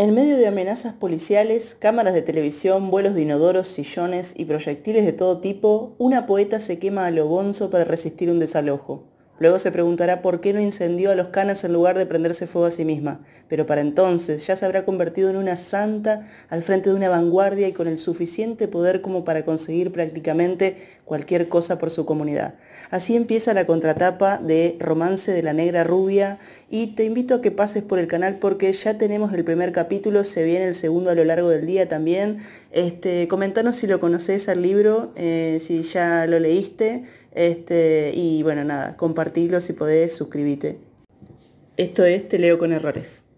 En medio de amenazas policiales, cámaras de televisión, vuelos de inodoros, sillones y proyectiles de todo tipo, una poeta se quema a lo para resistir un desalojo. Luego se preguntará por qué no incendió a los canas en lugar de prenderse fuego a sí misma, pero para entonces ya se habrá convertido en una santa al frente de una vanguardia y con el suficiente poder como para conseguir prácticamente cualquier cosa por su comunidad. Así empieza la contratapa de Romance de la Negra Rubia y te invito a que pases por el canal porque ya tenemos el primer capítulo, se viene el segundo a lo largo del día también. Este, comentanos si lo conoces al libro, eh, si ya lo leíste este, y bueno, nada, compartirlo si podés, suscríbete. Esto es Te leo con errores.